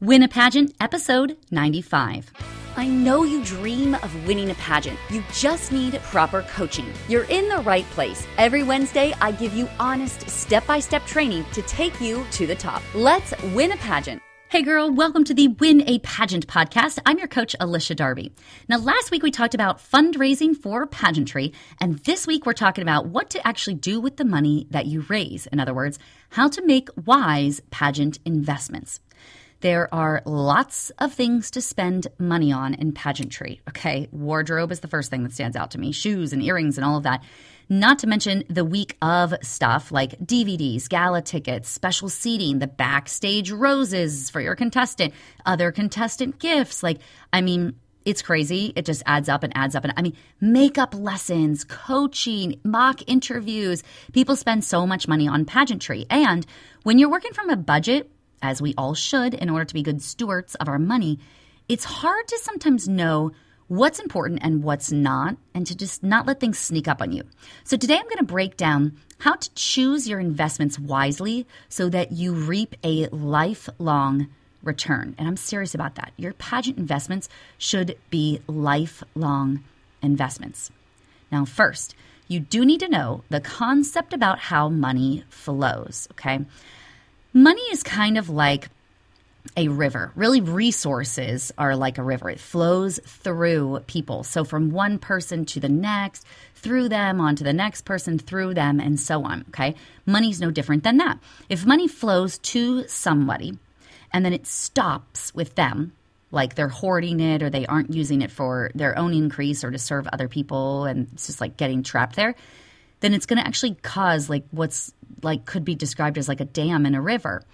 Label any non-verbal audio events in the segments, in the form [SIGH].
Win a Pageant, episode 95. I know you dream of winning a pageant. You just need proper coaching. You're in the right place. Every Wednesday, I give you honest, step by step training to take you to the top. Let's win a pageant. Hey girl, welcome to the Win a Pageant podcast. I'm your coach, Alicia Darby. Now, last week we talked about fundraising for pageantry, and this week we're talking about what to actually do with the money that you raise. In other words, how to make wise pageant investments. There are lots of things to spend money on in pageantry. Okay, wardrobe is the first thing that stands out to me shoes and earrings and all of that. Not to mention the week of stuff like DVDs, gala tickets, special seating, the backstage roses for your contestant, other contestant gifts. Like, I mean, it's crazy. It just adds up and adds up. And I mean, makeup lessons, coaching, mock interviews. People spend so much money on pageantry. And when you're working from a budget, as we all should in order to be good stewards of our money, it's hard to sometimes know what's important and what's not, and to just not let things sneak up on you. So, today I'm going to break down how to choose your investments wisely so that you reap a lifelong return. And I'm serious about that. Your pageant investments should be lifelong investments. Now, first, you do need to know the concept about how money flows, okay? money is kind of like a river. Really, resources are like a river, it flows through people. So, from one person to the next, through them, onto the next person, through them, and so on. Okay. Money's no different than that. If money flows to somebody and then it stops with them, like they're hoarding it or they aren't using it for their own increase or to serve other people, and it's just like getting trapped there, then it's going to actually cause like what's like could be described as like a dam in a river.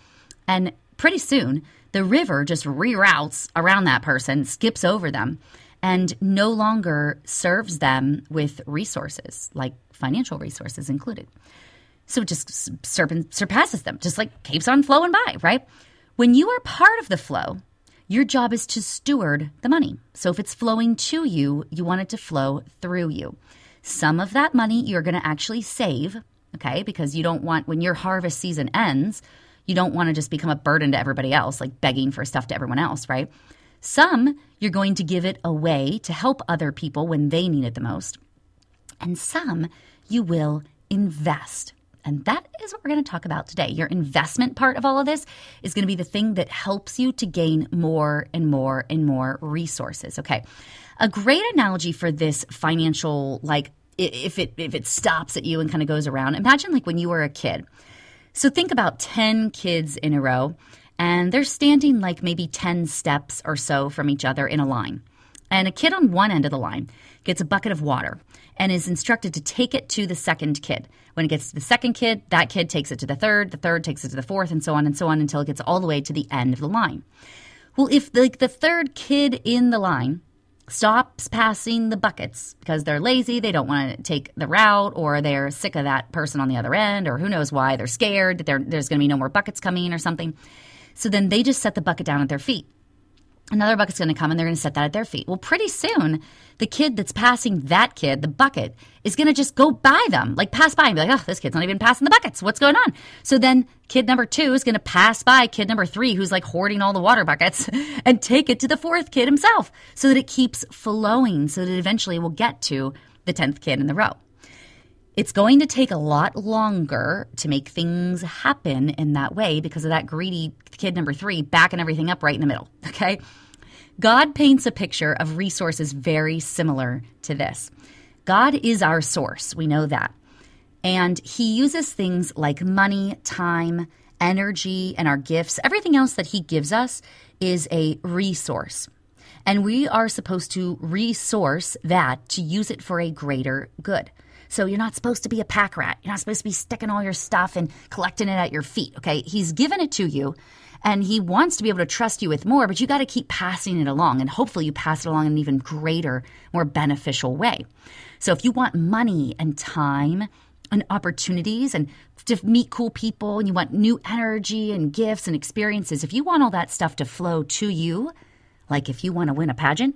And pretty soon, the river just reroutes around that person, skips over them, and no longer serves them with resources, like financial resources included. So it just surpasses them, just like keeps on flowing by, right? When you are part of the flow, your job is to steward the money. So if it's flowing to you, you want it to flow through you. Some of that money you're going to actually save, okay? Because you don't want, when your harvest season ends, you don't want to just become a burden to everybody else, like begging for stuff to everyone else, right? Some, you're going to give it away to help other people when they need it the most. And some, you will invest. And that is what we're going to talk about today. Your investment part of all of this is going to be the thing that helps you to gain more and more and more resources. Okay. A great analogy for this financial, like, if it if it stops at you and kind of goes around imagine like when you were a kid so think about 10 kids in a row and they're standing like maybe 10 steps or so from each other in a line and a kid on one end of the line gets a bucket of water and is instructed to take it to the second kid. When it gets to the second kid, that kid takes it to the third, the third takes it to the fourth, and so on and so on until it gets all the way to the end of the line. Well, if the, the third kid in the line stops passing the buckets because they're lazy, they don't want to take the route, or they're sick of that person on the other end, or who knows why, they're scared that there's going to be no more buckets coming or something. So then they just set the bucket down at their feet another bucket's going to come and they're going to set that at their feet. Well, pretty soon, the kid that's passing that kid, the bucket, is going to just go by them, like pass by and be like, oh, this kid's not even passing the buckets. What's going on? So then kid number two is going to pass by kid number three, who's like hoarding all the water buckets, [LAUGHS] and take it to the fourth kid himself so that it keeps flowing so that eventually we'll get to the 10th kid in the row it's going to take a lot longer to make things happen in that way because of that greedy kid number three backing everything up right in the middle. [LAUGHS] Okay. God paints a picture of resources very similar to this. God is our source. We know that. And he uses things like money, time, energy, and our gifts. Everything else that he gives us is a resource. And we are supposed to resource that to use it for a greater good. So you're not supposed to be a pack rat. You're not supposed to be sticking all your stuff and collecting it at your feet. Okay. He's given it to you and he wants to be able to trust you with more, but you got to keep passing it along. And hopefully you pass it along in an even greater, more beneficial way. So if you want money and time, and opportunities and to meet cool people and you want new energy and gifts and experiences if you want all that stuff to flow to you like if you want to win a pageant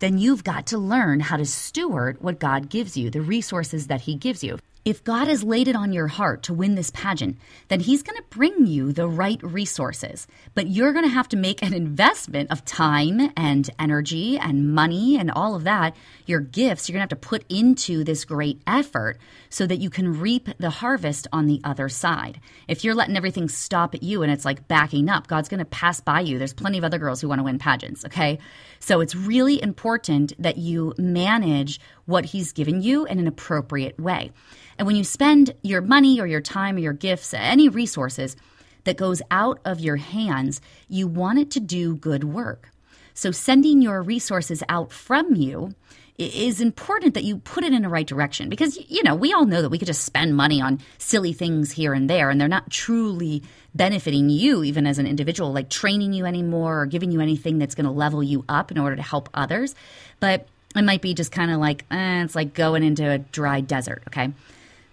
then you've got to learn how to steward what God gives you, the resources that He gives you. If God has laid it on your heart to win this pageant, then He's going to bring you the right resources. But you're going to have to make an investment of time and energy and money and all of that. Your gifts, you're going to have to put into this great effort so that you can reap the harvest on the other side. If you're letting everything stop at you and it's like backing up, God's going to pass by you. There's plenty of other girls who want to win pageants, okay? So it's really important that you manage what He's given you in an appropriate way. And when you spend your money or your time or your gifts, any resources that goes out of your hands, you want it to do good work. So sending your resources out from you is important that you put it in the right direction because you know we all know that we could just spend money on silly things here and there and they're not truly benefiting you even as an individual like training you anymore or giving you anything that's going to level you up in order to help others but it might be just kind of like eh, it's like going into a dry desert okay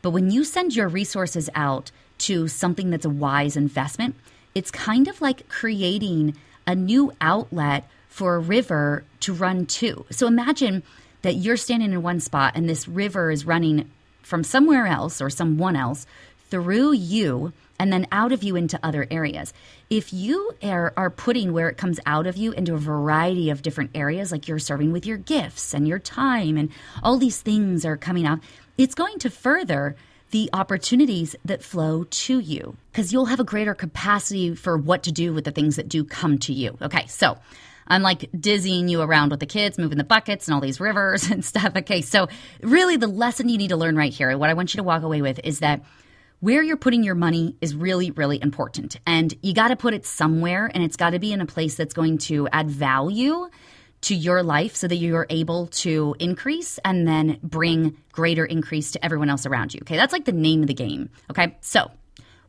but when you send your resources out to something that's a wise investment, it's kind of like creating a new outlet for a river to run to. So imagine that you're standing in one spot and this river is running from somewhere else or someone else through you and then out of you into other areas. If you are, are putting where it comes out of you into a variety of different areas, like you're serving with your gifts and your time, and all these things are coming out, it's going to further the opportunities that flow to you because you'll have a greater capacity for what to do with the things that do come to you. Okay, so I'm like dizzying you around with the kids, moving the buckets and all these rivers [LAUGHS] and stuff. Okay, so really the lesson you need to learn right here, what I want you to walk away with is that where you're putting your money is really, really important. And you got to put it somewhere, and it's got to be in a place that's going to add value to your life so that you're able to increase and then bring greater increase to everyone else around you. Okay, that's like the name of the game. Okay, so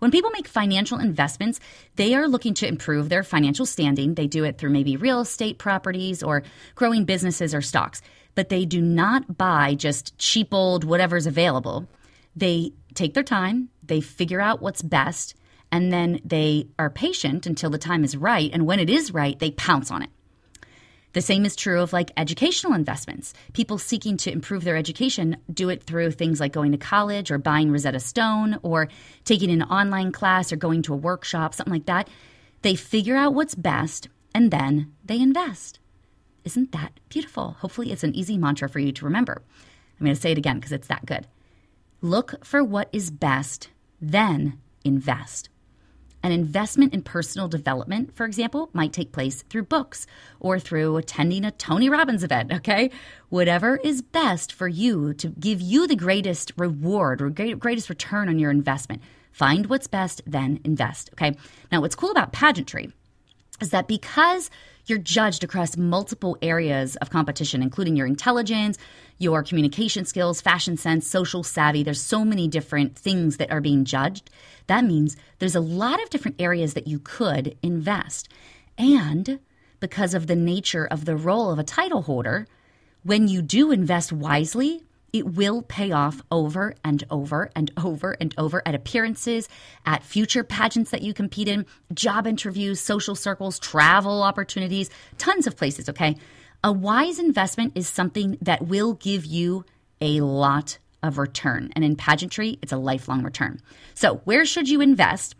when people make financial investments, they are looking to improve their financial standing. They do it through maybe real estate properties or growing businesses or stocks, but they do not buy just cheap old whatever's available. They take their time, they figure out what's best, and then they are patient until the time is right. And when it is right, they pounce on it. The same is true of like educational investments. People seeking to improve their education do it through things like going to college or buying Rosetta Stone or taking an online class or going to a workshop, something like that. They figure out what's best and then they invest. Isn't that beautiful? Hopefully, it's an easy mantra for you to remember. I'm going to say it again because it's that good. Look for what is best, then invest. An investment in personal development, for example, might take place through books or through attending a Tony Robbins event, okay? Whatever is best for you to give you the greatest reward or greatest return on your investment. Find what's best, then invest, okay? Now, what's cool about pageantry is that because you're judged across multiple areas of competition, including your intelligence, your communication skills, fashion sense, social savvy. There's so many different things that are being judged. That means there's a lot of different areas that you could invest. And because of the nature of the role of a title holder, when you do invest wisely, it will pay off over and over and over and over at appearances, at future pageants that you compete in, job interviews, social circles, travel opportunities, tons of places, okay? A wise investment is something that will give you a lot of return. And in pageantry, it's a lifelong return. So, where should you invest?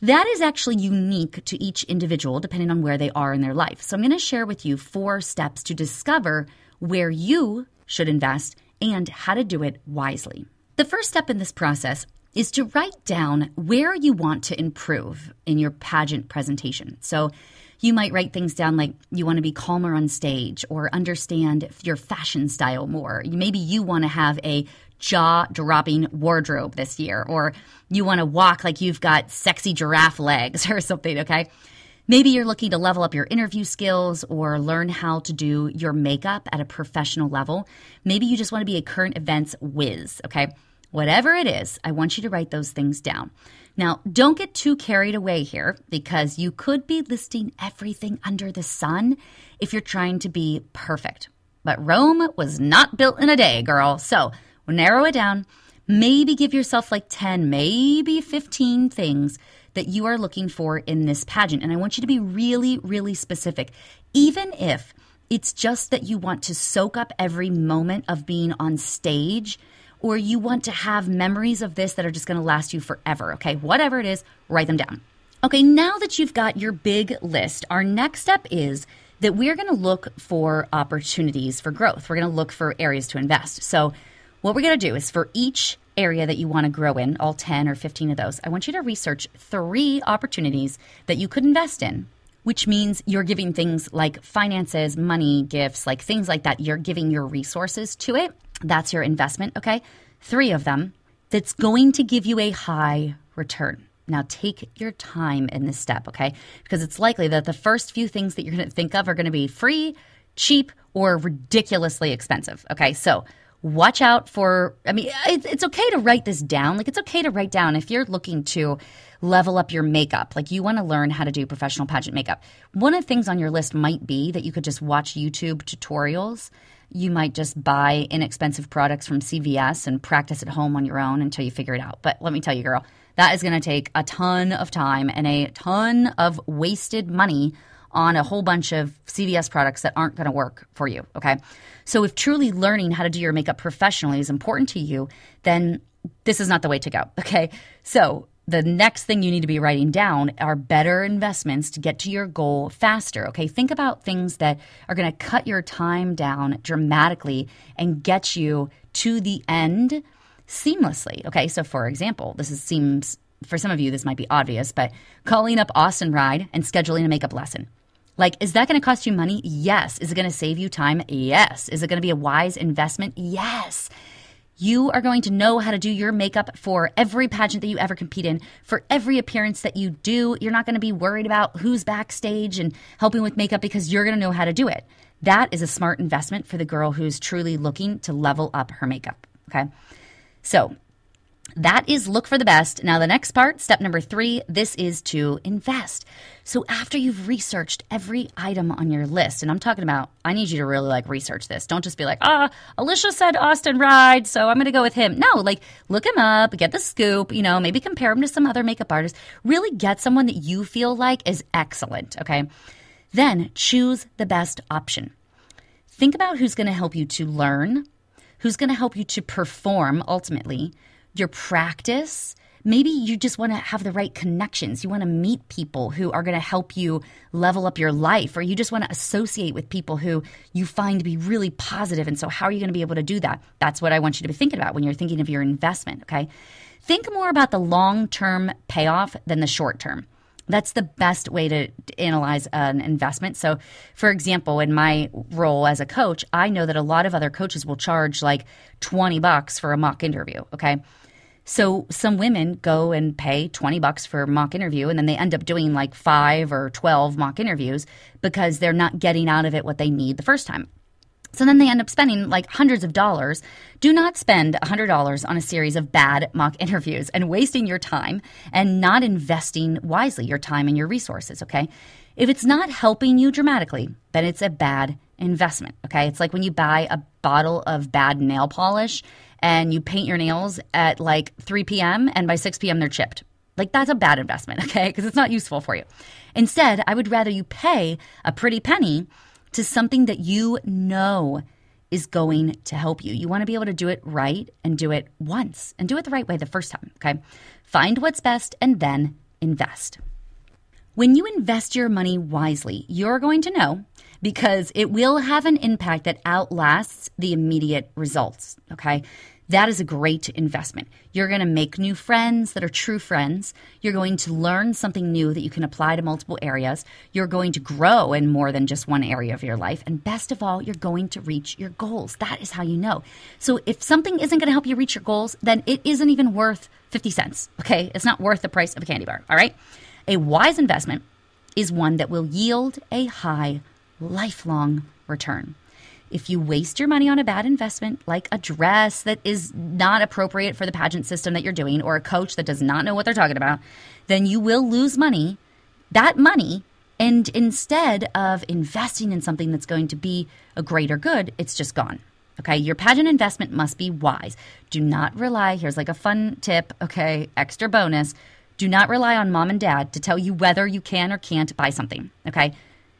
That is actually unique to each individual depending on where they are in their life. So, I'm going to share with you four steps to discover where you should invest and how to do it wisely. The first step in this process is to write down where you want to improve in your pageant presentation. So you might write things down like you want to be calmer on stage or understand your fashion style more. Maybe you want to have a jaw dropping wardrobe this year, or you want to walk like you've got sexy giraffe legs [LAUGHS] or something, okay? Maybe you're looking to level up your interview skills or learn how to do your makeup at a professional level. Maybe you just want to be a current events whiz, okay? Whatever it is, I want you to write those things down. Now, don't get too carried away here because you could be listing everything under the sun if you're trying to be perfect. But Rome was not built in a day, girl. So narrow it down. Maybe give yourself like 10, maybe 15 things that you are looking for in this pageant. And I want you to be really, really specific. Even if it's just that you want to soak up every moment of being on stage or you want to have memories of this that are just going to last you forever. Okay, whatever it is, write them down. Okay, now that you've got your big list, our next step is that we're going to look for opportunities for growth. We're going to look for areas to invest. So, what we're going to do is for each area that you want to grow in, all 10 or 15 of those, I want you to research three opportunities that you could invest in which means you're giving things like finances, money, gifts, like things like that. You're giving your resources to it. That's your investment, okay? Three of them that's going to give you a high return. Now, take your time in this step, okay? Because it's likely that the first few things that you're gonna think of are gonna be free, cheap, or ridiculously expensive, okay? So, watch out for i mean it's okay to write this down like it's okay to write down if you're looking to level up your makeup like you want to learn how to do professional pageant makeup one of the things on your list might be that you could just watch youtube tutorials you might just buy inexpensive products from cvs and practice at home on your own until you figure it out but let me tell you girl that is going to take a ton of time and a ton of wasted money on a whole bunch of cvs products that aren't going to work for you okay so if truly learning how to do your makeup professionally is important to you, then this is not the way to go. [LAUGHS] Okay. So the next thing you need to be writing down are better investments to get to your goal faster. Okay, think about things that are going to cut your time down dramatically and get you to the end seamlessly. Okay, so for example, this is, seems for some of you this might be obvious, but calling up Austin Ride and scheduling a makeup lesson. Like, is that going to cost you money? Yes. Is it going to save you time? Yes. Is it going to be a wise investment? Yes. You are going to know how to do your makeup for every pageant that you ever compete in, for every appearance that you do. You're not going to be worried about who's backstage and helping with makeup because you're going to know how to do it. That is a smart investment for the girl who's truly looking to level up her makeup. Okay. So, that is look for the best. Now, the next part, step number three, this is to invest. So, after you've researched every item on your list, and I'm talking about, I need you to really like research this. Don't just be like, ah, Alicia said Austin Ride, so I'm going to go with him. No, like look him up, get the scoop, you know, maybe compare him to some other makeup artist. Really get someone that you feel like is excellent, okay? Then choose the best option. Think about who's going to help you to learn, who's going to help you to perform ultimately your practice. Maybe you just want to have the right connections. You want to meet people who are going to help you level up your life, or you just want to associate with people who you find to be really positive. And so, how are you going to be able to do that? That's what I want you to be thinking about when you're thinking of your investment, okay? Think more about the long term payoff than the short term. That's the best way to analyze an investment. So, for example, in my role as a coach, I know that a lot of other coaches will charge like 20 bucks for a mock interview, okay? So some women go and pay 20 bucks for mock interview and then they end up doing like 5 or 12 mock interviews because they're not getting out of it what they need the first time. So then they end up spending like hundreds of dollars. Do not spend $100 on a series of bad mock [LAUGHS] interviews and wasting your time and not investing wisely your time and your resources, okay? If it's not helping you dramatically, then it's a bad investment, okay? It's like when you buy a bottle of bad nail polish and you paint your nails at like 3 p.m. and by 6 p.m. they're chipped. Like that's a bad investment, [LAUGHS] okay? Because it's not useful for you. Instead, I would rather you pay a pretty penny to something that you know is going to help you. You want to be able to do it right and do it once and do it the right way the first time, okay? Find what's best and then invest. When you invest your money wisely, you're going to know because it will have an impact that outlasts the immediate results. Okay. That is a great investment. You're going to make new friends that are true friends. You're going to learn something new that you can apply to multiple areas. You're going to grow in more than just one area of your life. And best of all, you're going to reach your goals. That is how you know. So if something isn't going to help you reach your goals, then it isn't even worth 50 cents. Okay. It's not worth the price of a candy bar. All right. A wise investment is one that will yield a high, lifelong return. If you waste your money on a bad investment, like a dress that is not appropriate for the pageant system that you're doing, or a coach that does not know what they're talking about, then you will lose money, that money. And instead of investing in something that's going to be a greater good, it's just gone. Okay, your pageant investment must be wise. Do not rely, here's like a fun tip, okay, extra bonus. Do not rely on mom and dad to tell you whether you can or can't buy something, okay?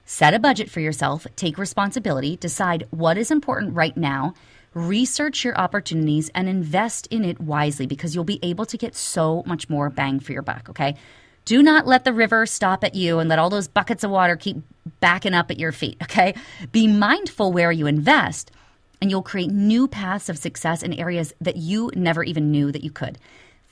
Set a budget for yourself, take responsibility, decide what is important right now, research your opportunities, and invest in it wisely because you'll be able to get so much more bang for your buck, okay? Do not let the river stop at you and let all those buckets of water keep backing up at your feet, [LAUGHS] okay? Be mindful where you invest and you'll create new paths of success in areas that you never even knew that you could.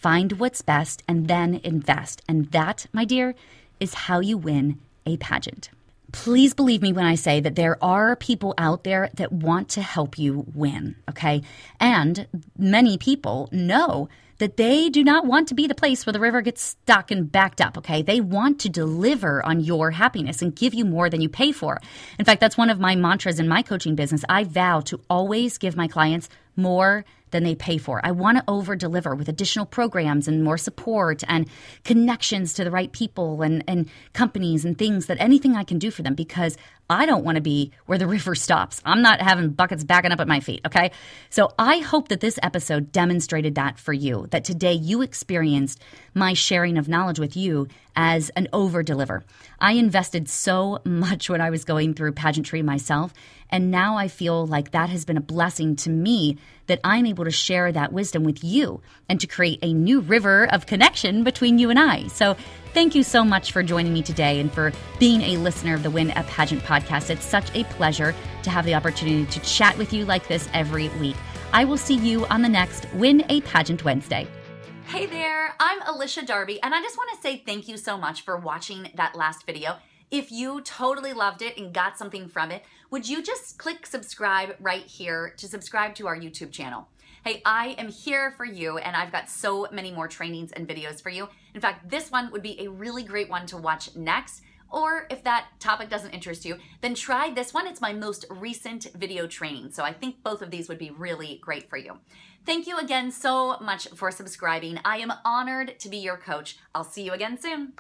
Find what's best and then invest. And that, my dear, is how you win a pageant. Please believe me when I say that there are people out there that want to help you win, okay? And many people know that they do not want to be the place where the river gets stuck and backed up, okay? They want to deliver on your happiness and give you more than you pay for. In fact, that's one of my mantras in my coaching business. I vow to always give my clients more than they pay for. I want to over deliver with additional programs and more support and connections to the right people and, and companies and things that anything I can do for them because I don't want to be where the [LAUGHS] river stops. I'm not having buckets backing up at my feet, okay? So I hope that this episode demonstrated that for you, that today you experienced my sharing of knowledge with you as an over deliver. I invested so [LAUGHS] much when I was going through pageantry myself, and now I feel like that has been a blessing to me that I'm able to share that wisdom with you and to create a new river of connection between you and I. So Thank you so much for joining me today and for being a listener of the Win a Pageant podcast. It's such a pleasure to have the opportunity to chat with you like this every week. I will see you on the next Win a Pageant Wednesday. Hey there, I'm Alicia Darby, and I just want to say thank you so much for watching that last video. If you totally loved it and got something from it, would you just click subscribe right here to subscribe to our YouTube channel? Hey, I am here for you and I've got so many more trainings and videos for you. In fact, this one would be a really great one to watch next. Or if that topic doesn't interest you, then try this one. It's my most recent video training. So I think both of these would be really great for you. Thank you again so much for subscribing. I am honored to be your coach. I'll see you again soon.